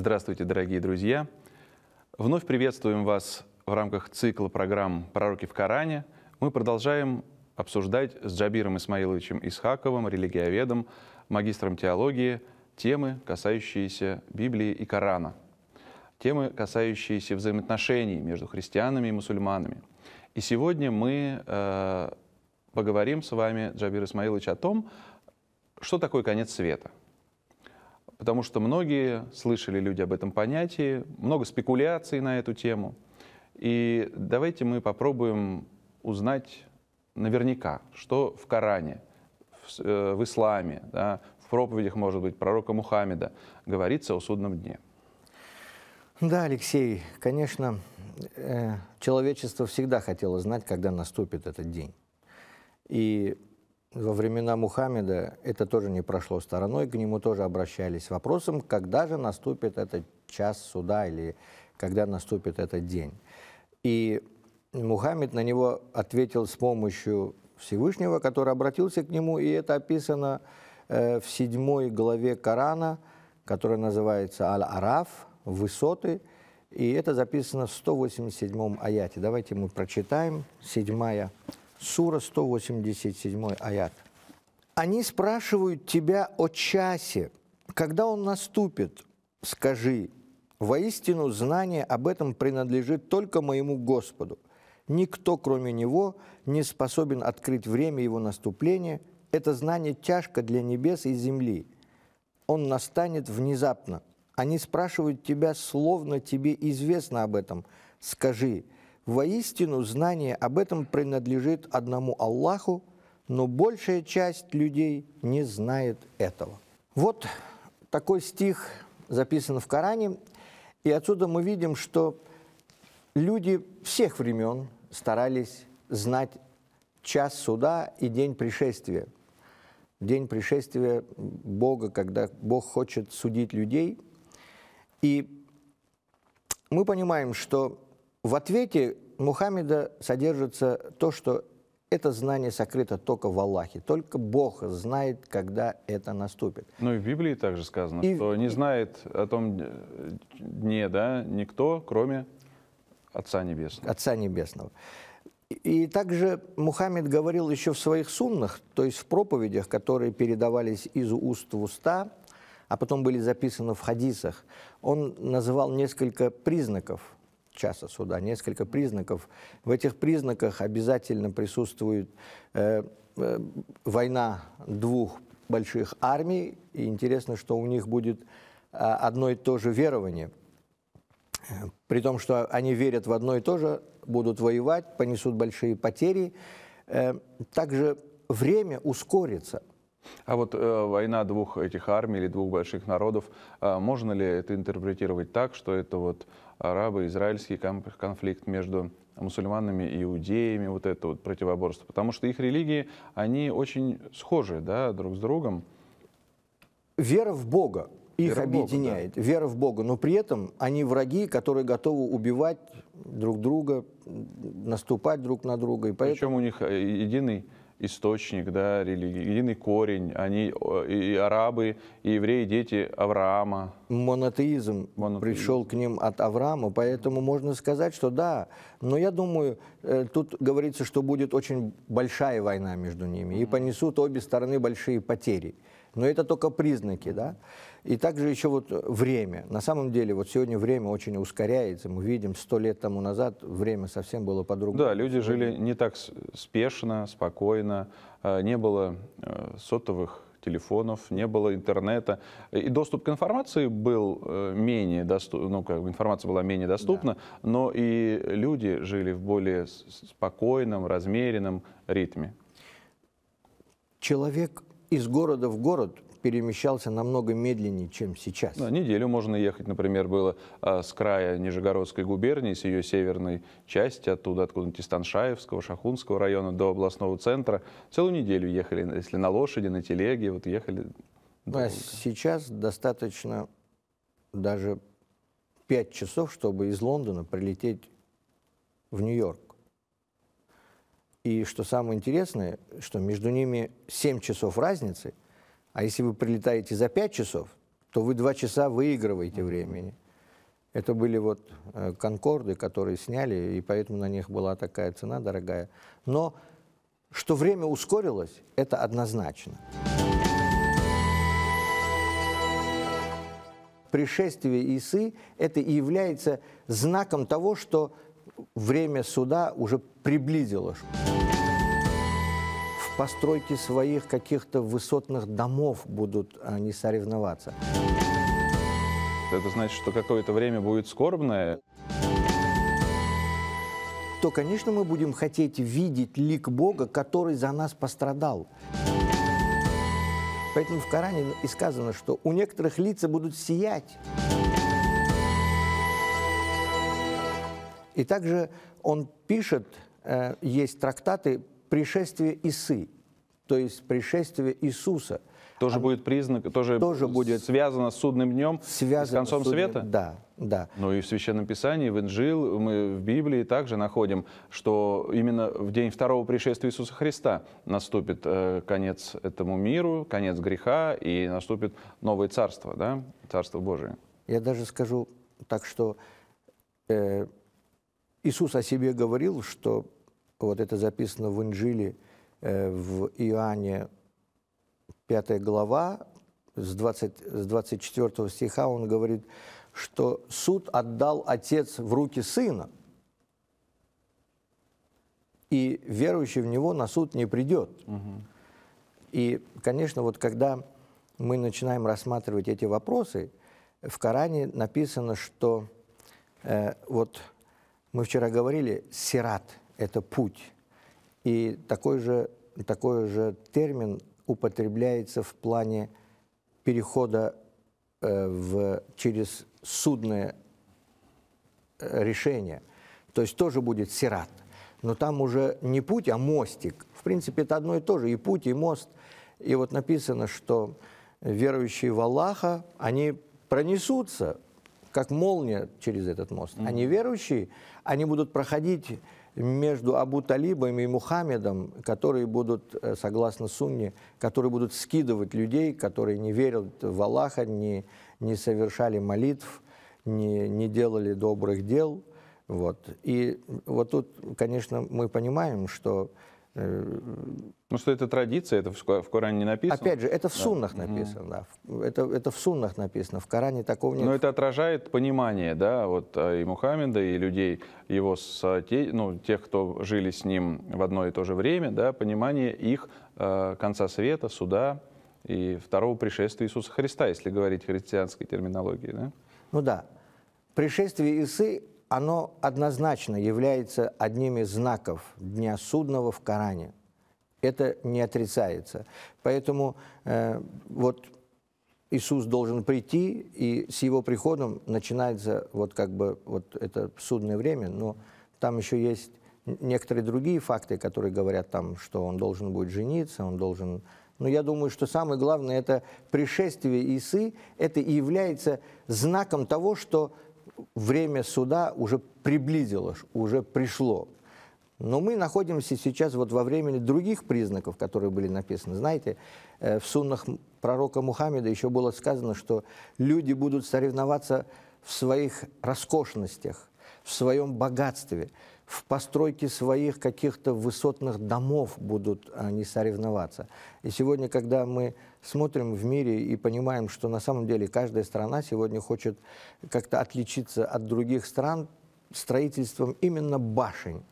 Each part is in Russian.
Здравствуйте, дорогие друзья! Вновь приветствуем вас в рамках цикла программ «Пророки в Коране». Мы продолжаем обсуждать с Джабиром Исмаиловичем Исхаковым, религиоведом, магистром теологии, темы, касающиеся Библии и Корана, темы, касающиеся взаимоотношений между христианами и мусульманами. И сегодня мы э, поговорим с вами, Джабир Исмаилович, о том, что такое конец света – потому что многие слышали люди об этом понятии, много спекуляций на эту тему. И давайте мы попробуем узнать наверняка, что в Коране, в, э, в исламе, да, в проповедях, может быть, пророка Мухаммеда говорится о судном дне. Да, Алексей, конечно, э, человечество всегда хотело знать, когда наступит этот день. И во времена Мухаммеда это тоже не прошло стороной, к нему тоже обращались вопросом, когда же наступит этот час суда или когда наступит этот день. И Мухаммед на него ответил с помощью Всевышнего, который обратился к нему, и это описано э, в седьмой главе Корана, которая называется Аль-Араф, «Высоты», и это записано в 187 аяте. Давайте мы прочитаем, седьмая Сура 187 аят. Они спрашивают тебя о часе, когда он наступит. Скажи, воистину знание об этом принадлежит только моему Господу. Никто, кроме Него, не способен открыть время Его наступления. Это знание тяжко для небес и земли. Он настанет внезапно. Они спрашивают тебя, словно тебе известно об этом. Скажи, Воистину, знание об этом принадлежит одному Аллаху, но большая часть людей не знает этого. Вот такой стих записан в Коране, и отсюда мы видим, что люди всех времен старались знать час суда и день пришествия. День пришествия Бога, когда Бог хочет судить людей. И мы понимаем, что в ответе Мухаммеда содержится то, что это знание сокрыто только в Аллахе. Только Бог знает, когда это наступит. Ну и в Библии также сказано, и, что не знает о том дне да, никто, кроме Отца Небесного. Отца Небесного. И также Мухаммед говорил еще в своих суннах, то есть в проповедях, которые передавались из уст в уста, а потом были записаны в хадисах, он называл несколько признаков – часа суда, несколько признаков. В этих признаках обязательно присутствует э, э, война двух больших армий. И интересно, что у них будет э, одно и то же верование. При том, что они верят в одно и то же, будут воевать, понесут большие потери. Э, также время ускорится. А вот э, война двух этих армий или двух больших народов, э, можно ли это интерпретировать так, что это вот арабо-израильский конфликт между мусульманами и иудеями, вот это вот противоборство? Потому что их религии, они очень схожи да, друг с другом. Вера в Бога их вера объединяет, Бога, да. вера в Бога, но при этом они враги, которые готовы убивать друг друга, наступать друг на друга. И поэтому... Причем у них э, единый источник, да, религийный корень. Они и арабы, и евреи, дети Авраама. Монотеизм, Монотеизм пришел к ним от Авраама, поэтому можно сказать, что да. Но я думаю, э, тут говорится, что будет очень большая война между ними, и понесут обе стороны большие потери. Но это только признаки, да. И также еще вот время. На самом деле, вот сегодня время очень ускоряется. Мы видим, сто лет тому назад время совсем было по-другому. Да, люди жили не так спешно, спокойно. Э, не было э, сотовых телефонов, не было интернета. И доступ к информации был э, менее доступен, ну, как бы информация была менее доступна, да. но и люди жили в более спокойном, размеренном ритме. Человек из города в город перемещался намного медленнее, чем сейчас. Да, неделю можно ехать, например, было а, с края Нижегородской губернии, с ее северной части, оттуда, откуда-нибудь из Таншаевского, Шахунского района до областного центра. Целую неделю ехали, если на лошади, на телеге, вот ехали. Ну, а долго. А сейчас достаточно даже 5 часов, чтобы из Лондона прилететь в Нью-Йорк. И что самое интересное, что между ними 7 часов разницы, а если вы прилетаете за 5 часов, то вы 2 часа выигрываете времени. Это были вот э, конкорды, которые сняли, и поэтому на них была такая цена дорогая. Но что время ускорилось, это однозначно. Пришествие Исы – это и является знаком того, что время суда уже приблизилось. В постройке своих каких-то высотных домов будут они а, соревноваться. Это значит, что какое-то время будет скорбное. То, конечно, мы будем хотеть видеть лик Бога, который за нас пострадал. Поэтому в Коране и сказано, что у некоторых лица будут сиять. И также он пишет, э, есть трактаты «Пришествие Исы», то есть «Пришествие Иисуса». Тоже Оно, будет признак, тоже, тоже будет связано с судным днем, связано с концом судным, света? Да, да. Ну и в Священном Писании, в Инжил, мы в Библии также находим, что именно в день второго пришествия Иисуса Христа наступит э, конец этому миру, конец греха, и наступит новое царство, да, царство Божие. Я даже скажу так, что э, Иисус о себе говорил, что вот это записано в Инжиле, э, в Иоанне 5 глава, с, 20, с 24 стиха он говорит, что суд отдал Отец в руки Сына, и верующий в Него на суд не придет. Угу. И, конечно, вот когда мы начинаем рассматривать эти вопросы, в Коране написано, что э, вот мы вчера говорили, сират – это путь. И такой же, такой же термин употребляется в плане перехода э, в, через судное э, решение. То есть тоже будет сират. Но там уже не путь, а мостик. В принципе, это одно и то же, и путь, и мост. И вот написано, что верующие в Аллаха, они пронесутся как молния через этот мост. Mm-hmm. А неверующие, они будут проходить между Абу Талибом и Мухаммедом, которые будут, э, согласно Сунне, которые будут скидывать людей, которые не верят в Аллаха, не, не совершали молитв, не, не делали добрых дел. Вот. И вот тут, конечно, мы понимаем, что ну, что это традиция, это в Коране не написано. Опять же, это в да. суннах написано. Угу. Это, это в суннах написано, в Коране такого нет. Но это отражает понимание, да, вот а, и Мухаммеда, и людей, его, с а, те, ну, тех, кто жили с ним в одно и то же время, да, понимание их э, конца света, суда и второго пришествия Иисуса Христа, если говорить христианской терминологией, да? Ну да. Пришествие Исы оно однозначно является одним из знаков Дня Судного в Коране. Это не отрицается. Поэтому э, вот Иисус должен прийти, и с его приходом начинается вот как бы вот это судное время, но там еще есть некоторые другие факты, которые говорят там, что он должен будет жениться, он должен... Но я думаю, что самое главное, это пришествие Исы, это и является знаком того, что время суда уже приблизилось, уже пришло. Но мы находимся сейчас вот во времени других признаков, которые были написаны. Знаете, э, в суннах пророка Мухаммеда еще было сказано, что люди будут соревноваться в своих роскошностях, в своем богатстве, в постройке своих каких-то высотных домов будут а, не соревноваться. И сегодня, когда мы смотрим в мире и понимаем, что на самом деле каждая страна сегодня хочет как-то отличиться от других стран строительством именно башень,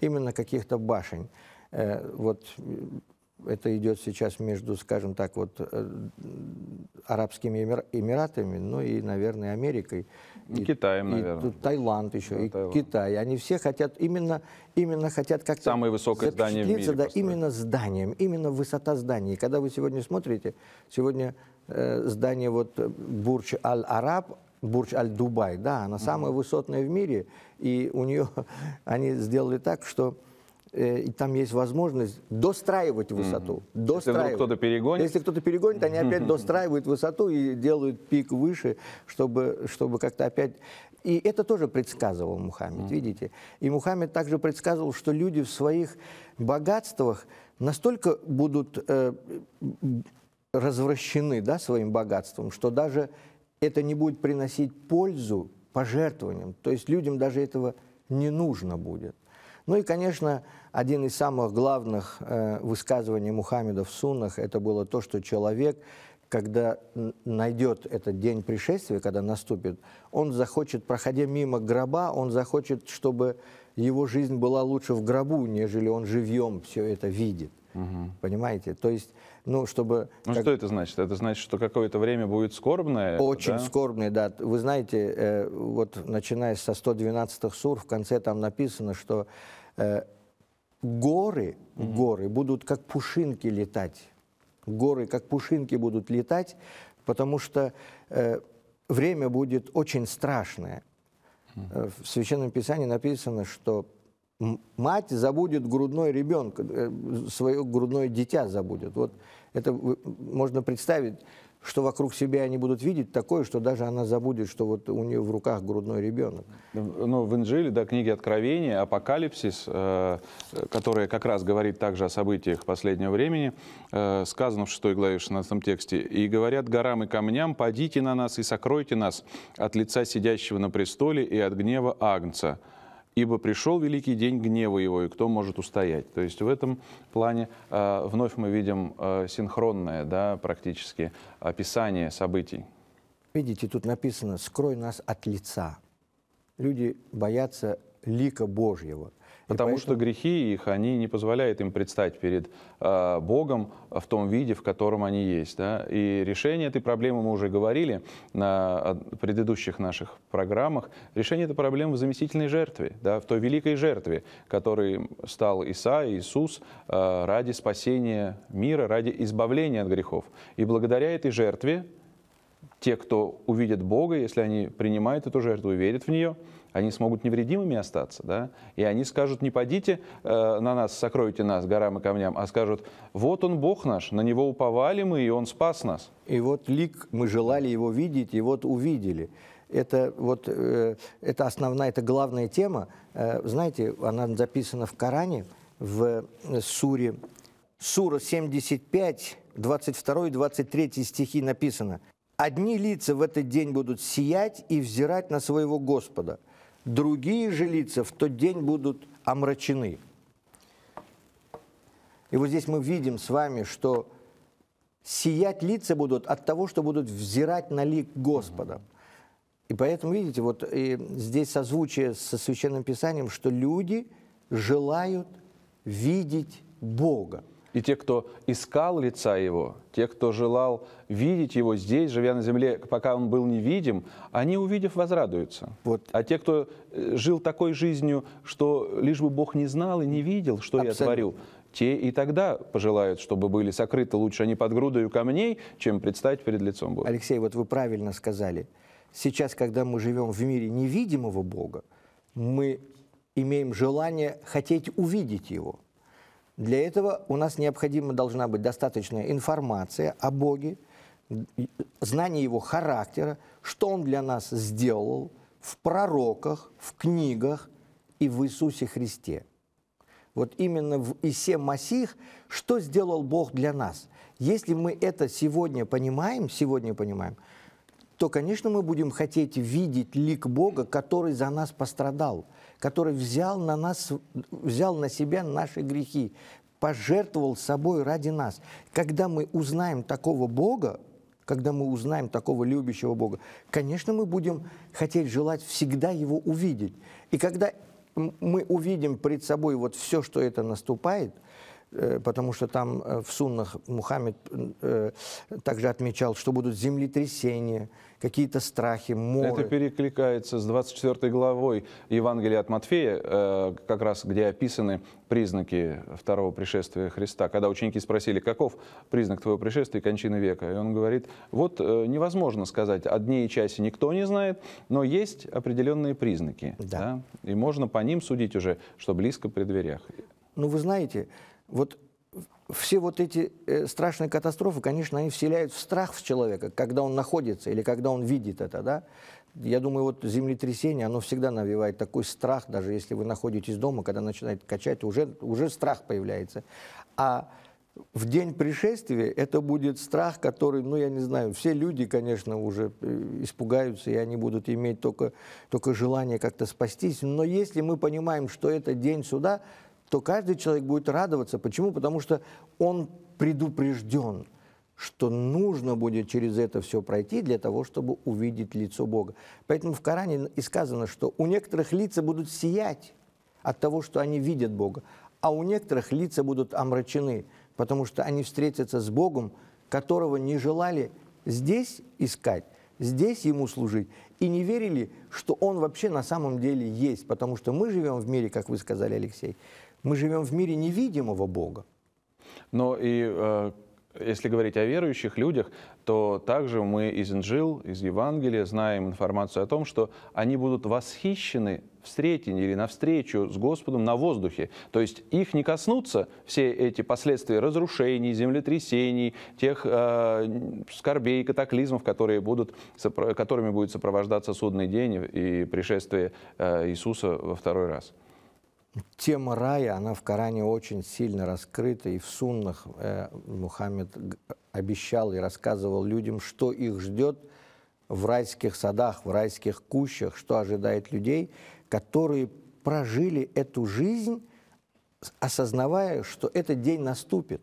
именно каких-то башень. Э, вот это идет сейчас между, скажем так, вот э, Арабскими Эмиратами, ну и, наверное, Америкой. И, ну, и Китаем, и, наверное. И Таиланд еще, да, и Таиланд. Китай. Они все хотят, именно, именно хотят как-то... Самое высокое здание в мире. Да, именно зданием, именно высота зданий. И когда вы сегодня смотрите, сегодня э, здание вот э, Бурдж-Аль-Араб, Бурдж-Аль-Дубай, да, она самая mm -hmm. высотная в мире, и у нее они сделали так, что Э, и там есть возможность достраивать высоту. Mm-hmm. достраивать. Если кто-то перегонит? Если кто-то перегонит, они опять достраивают высоту и делают пик выше, чтобы, чтобы как-то опять... И это тоже предсказывал Мухаммед, mm-hmm. видите? И Мухаммед также предсказывал, что люди в своих богатствах настолько будут э, развращены да, своим богатством, что даже это не будет приносить пользу пожертвованиям. То есть людям даже этого не нужно будет. Ну и, конечно, один из самых главных э, высказываний Мухаммеда в суннах, это было то, что человек, когда найдет этот день пришествия, когда наступит, он захочет, проходя мимо гроба, он захочет, чтобы его жизнь была лучше в гробу, нежели он живьем все это видит. Угу. Понимаете? То есть, ну, чтобы... Ну, как... что это значит? Это значит, что какое-то время будет скорбное? Очень да? скорбное, да. Вы знаете, э, вот начиная со 112-х сур, в конце там написано, что э, горы, угу. горы будут как пушинки летать. Горы как пушинки будут летать, потому что э, время будет очень страшное. Угу. В Священном Писании написано, что мать забудет грудной ребенка, э, свое грудное дитя забудет. Вот это можно представить, что вокруг себя они будут видеть такое, что даже она забудет, что вот у нее в руках грудной ребенок. Ну, в Инжиле, да, книги Откровения, Апокалипсис, э, которая как раз говорит также о событиях последнего времени, э, сказано в 6 главе 16 тексте, «И говорят горам и камням, падите на нас и сокройте нас от лица сидящего на престоле и от гнева Агнца» ибо пришел великий день гнева его, и кто может устоять. То есть в этом плане э, вновь мы видим э, синхронное, да, практически описание событий. Видите, тут написано «скрой нас от лица». Люди боятся лика Божьего – Потому поэтому... что грехи их, они не позволяют им предстать перед э, Богом в том виде, в котором они есть. Да? И решение этой проблемы мы уже говорили на а, предыдущих наших программах. Решение этой проблемы в заместительной жертве, да? в той великой жертве, которой стал Иса, Иисус э, ради спасения мира, ради избавления от грехов. И благодаря этой жертве те, кто увидят Бога, если они принимают эту жертву и верят в нее, они смогут невредимыми остаться, да? И они скажут, не подите э, на нас, сокройте нас горам и камням, а скажут, вот он Бог наш, на него уповали мы, и он спас нас. И вот лик, мы желали его видеть, и вот увидели. Это вот, э, это основная, это главная тема. Э, знаете, она записана в Коране, в э, суре, сура 75, 22 и 23 стихи написано – Одни лица в этот день будут сиять и взирать на своего Господа, другие же лица в тот день будут омрачены. И вот здесь мы видим с вами, что сиять лица будут от того, что будут взирать на лик Господа. И поэтому, видите, вот и здесь созвучие со Священным Писанием, что люди желают видеть Бога. И те, кто искал лица Его, те, кто желал видеть Его здесь, живя на земле, пока Он был невидим, они, увидев, возрадуются. Вот. А те, кто э, жил такой жизнью, что лишь бы Бог не знал и не видел, что Абсолютно. я творил, те и тогда пожелают, чтобы были сокрыты лучше они под грудою камней, чем предстать перед лицом Бога. Алексей, вот вы правильно сказали. Сейчас, когда мы живем в мире невидимого Бога, мы имеем желание хотеть увидеть Его – для этого у нас необходимо должна быть достаточная информация о Боге, знание его характера, что он для нас сделал в пророках, в книгах и в Иисусе Христе. Вот именно в Исе Масих, что сделал Бог для нас. Если мы это сегодня понимаем, сегодня понимаем, то, конечно, мы будем хотеть видеть лик Бога, который за нас пострадал – который взял на, нас, взял на себя наши грехи, пожертвовал собой ради нас. Когда мы узнаем такого Бога, когда мы узнаем такого любящего Бога, конечно, мы будем хотеть, желать всегда Его увидеть. И когда мы увидим пред собой вот все, что это наступает – Э, потому что там э, в суннах Мухаммед э, также отмечал, что будут землетрясения, какие-то страхи, моры. Это перекликается с 24 главой Евангелия от Матфея, как раз где описаны признаки второго пришествия Христа. Когда ученики спросили, каков признак твоего пришествия и кончины века, и он говорит, вот невозможно сказать, о дне и часе никто не знает, но есть определенные признаки, да. Да? и можно по ним судить уже, что близко при дверях. Ну, вы знаете, вот все вот эти э, страшные катастрофы, конечно, они вселяют в страх в человека, когда он находится или когда он видит это, да. Я думаю, вот землетрясение, оно всегда навевает такой страх, даже если вы находитесь дома, когда начинает качать, уже, уже страх появляется. А в день пришествия это будет страх, который, ну, я не знаю, все люди, конечно, уже э, испугаются, и они будут иметь только, только желание как-то спастись. Но если мы понимаем, что это день суда, то каждый человек будет радоваться. Почему? Потому что он предупрежден, что нужно будет через это все пройти для того, чтобы увидеть лицо Бога. Поэтому в Коране и сказано, что у некоторых лица будут сиять от того, что они видят Бога, а у некоторых лица будут омрачены, потому что они встретятся с Богом, которого не желали здесь искать, здесь ему служить, и не верили, что он вообще на самом деле есть, потому что мы живем в мире, как вы сказали, Алексей, мы живем в мире невидимого Бога. Но и э, если говорить о верующих людях, то также мы из Инжил, из Евангелия знаем информацию о том, что они будут восхищены встретении или навстречу с Господом на воздухе. То есть их не коснутся все эти последствия разрушений, землетрясений, тех э, скорбей, катаклизмов, которые будут, которыми будет сопровождаться судный день и пришествие э, Иисуса во второй раз тема рая, она в Коране очень сильно раскрыта, и в суннах э, Мухаммед обещал и рассказывал людям, что их ждет в райских садах, в райских кущах, что ожидает людей, которые прожили эту жизнь, осознавая, что этот день наступит,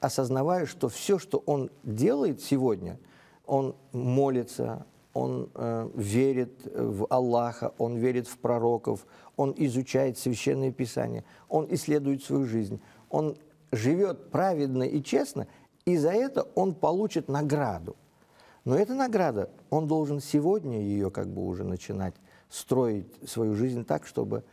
осознавая, что все, что он делает сегодня, он молится, он э, верит э, в Аллаха, он верит в пророков, он изучает священные писания, он исследует свою жизнь, он живет праведно и честно, и за это он получит награду. Но эта награда, он должен сегодня ее как бы уже начинать строить свою жизнь так, чтобы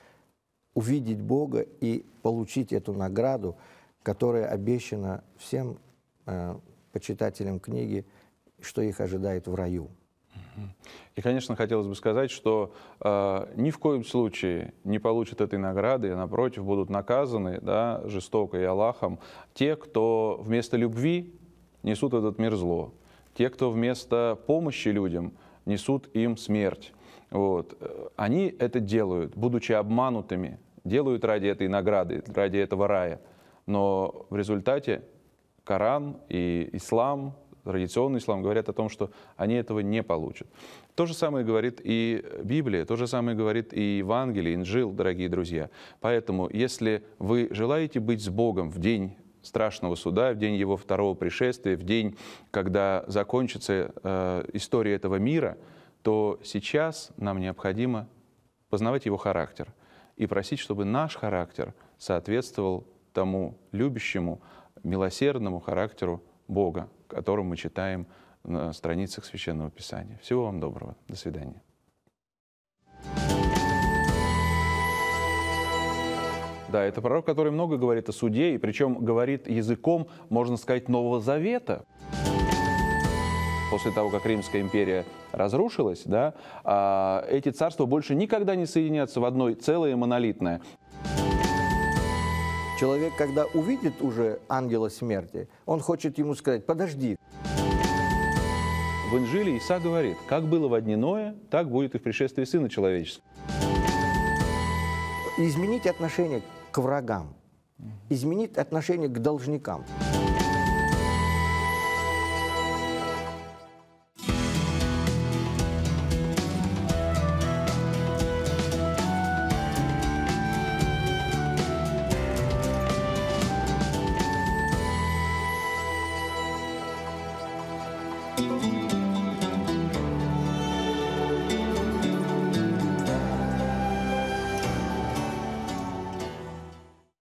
увидеть Бога и получить эту награду, которая обещана всем э, почитателям книги, что их ожидает в раю. И, конечно, хотелось бы сказать, что э, ни в коем случае не получат этой награды, напротив, будут наказаны да, жестоко и Аллахом те, кто вместо любви несут этот мир зло, те, кто вместо помощи людям несут им смерть. Вот. Они это делают, будучи обманутыми, делают ради этой награды, ради этого рая. Но в результате Коран и Ислам традиционный ислам, говорят о том, что они этого не получат. То же самое говорит и Библия, то же самое говорит и Евангелие, Инжил, дорогие друзья. Поэтому, если вы желаете быть с Богом в день страшного суда, в день его второго пришествия, в день, когда закончится э, история этого мира, то сейчас нам необходимо познавать его характер и просить, чтобы наш характер соответствовал тому любящему, милосердному характеру Бога, которую мы читаем на страницах Священного Писания. Всего вам доброго. До свидания. Да, это пророк, который много говорит о суде, и причем говорит языком, можно сказать, Нового Завета. После того, как Римская империя разрушилась, да, а, эти царства больше никогда не соединятся в одной целое монолитное. Человек, когда увидит уже ангела смерти, он хочет ему сказать «подожди». В Инжиле Иса говорит, как было в одни Ноя, так будет и в пришествии Сына Человеческого. Изменить отношение к врагам, изменить отношение к должникам.